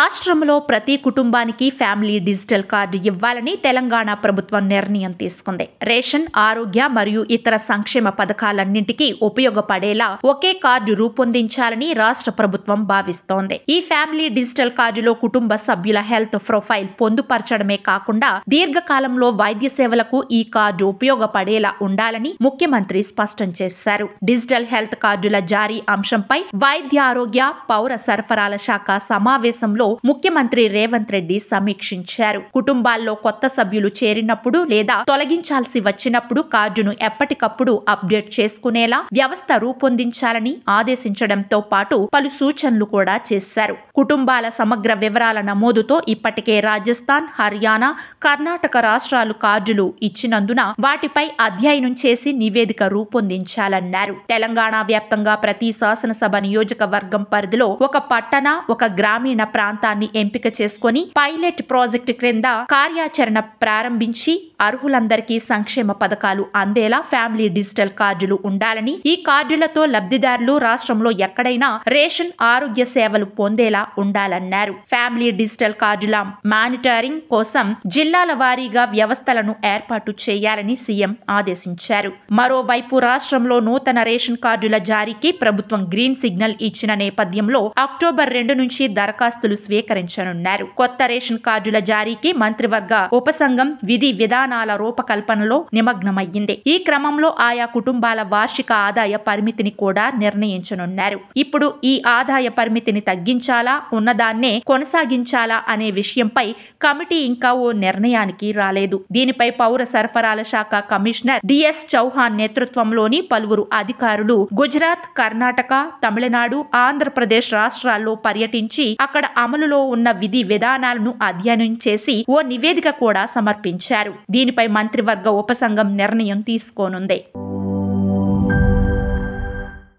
రాష్ట్రంలో ప్రతి కుటుంబానికి ఫ్యామిలీ డిజిటల్ కార్డు ఇవ్వాలని తెలంగాణ ప్రభుత్వం నిర్ణయం తీసుకుంది రేషన్ ఆరోగ్య మరియు ఇతర సంక్షేమ పథకాలన్నింటికీ ఉపయోగపడేలా ఒకే కార్డు రూపొందించాలని రాష్ట్ర ప్రభుత్వం భావిస్తోంది ఈ ఫ్యామిలీ డిజిటల్ కార్డులో కుటుంబ సభ్యుల హెల్త్ ప్రొఫైల్ పొందుపరచడమే కాకుండా దీర్ఘకాలంలో వైద్య సేవలకు ఈ కార్డు ఉపయోగపడేలా ఉండాలని ముఖ్యమంత్రి స్పష్టం చేశారు డిజిటల్ హెల్త్ కార్డుల జారీ అంశంపై వైద్య ఆరోగ్య పౌర సరఫరాల శాఖ సమావేశంలో ముఖ్యమంత్రి రేవంత్ రెడ్డి సమీక్షించారు కుటుంబాల్లో కొత్త సభ్యులు చేరినప్పుడు లేదా తొలగించాల్సి వచ్చినప్పుడు కార్డును ఎప్పటికప్పుడు అప్డేట్ చేసుకునేలా వ్యవస్థ రూపొందించాలని ఆదేశించడంతో పాటు పలు సూచనలు కూడా చేశారు కుటుంబాల సమగ్ర వివరాల నమోదుతో ఇప్పటికే రాజస్థాన్ హర్యానా కర్ణాటక రాష్ట్రాలు కార్డులు ఇచ్చినందున వాటిపై అధ్యయనం చేసి నివేదిక రూపొందించాలన్నారు తెలంగాణ వ్యాప్తంగా ప్రతి శాసనసభ నియోజకవర్గం పరిధిలో ఒక పట్టణ ఒక గ్రామీణ ప్రాంతం ప్రాంతాన్ని ఎంపిక చేసుకుని పైలట్ ప్రాజెక్టు క్రింద కార్యాచరణ ప్రారంభించి అర్హులందరికీ సంక్షేమ పథకాలు అందేలా ఫ్యామిలీ డిజిటల్ కార్డులు ఉండాలని ఈ కార్డులతో లబ్ధిదారులు రాష్ట్రంలో ఎక్కడైనా రేషన్ ఆరోగ్య సేవలు పొందేలా ఉండాలన్నారు ఫ్యామిలీ డిజిటల్ కార్డుల మానిటరింగ్ కోసం జిల్లాల వారీగా వ్యవస్థలను ఏర్పాటు చేయాలని సీఎం ఆదేశించారు మరోవైపు రాష్ట్రంలో నూతన రేషన్ కార్డుల జారీకి ప్రభుత్వం గ్రీన్ సిగ్నల్ ఇచ్చిన నేపథ్యంలో అక్టోబర్ రెండు నుంచి దరఖాస్తులు స్వీకరించనున్నారు కొత్త రేషన్ కార్డుల జారీకి మంత్రివర్గ ఉపసంఘం విధి విధాన విధానాల రూపకల్పనలో నిమగ్నమయ్యింది ఈ క్రమంలో ఆయా కుటుంబాల వార్షిక ఆదాయ పరిమితిని కూడా నిర్ణయించనున్నారు ఇప్పుడు ఈ ఆదాయ పరిమితిని తగ్గించాలా ఉన్నదాన్నే కొనసాగించాలా అనే విషయంపై కమిటీ ఇంకా ఓ నిర్ణయానికి రాలేదు దీనిపై పౌర సరఫరాల శాఖ కమిషనర్ డిఎస్ చౌహాన్ నేతృత్వంలోని పలువురు అధికారులు గుజరాత్ కర్ణాటక తమిళనాడు ఆంధ్రప్రదేశ్ రాష్ట్రాల్లో పర్యటించి అక్కడ అమలులో ఉన్న విధి విధానాలను అధ్యయనం చేసి ఓ నివేదిక కూడా సమర్పించారు దీనిపై మంత్రివర్గ ఉపసంఘం నిర్ణయం తీసుకోనుంది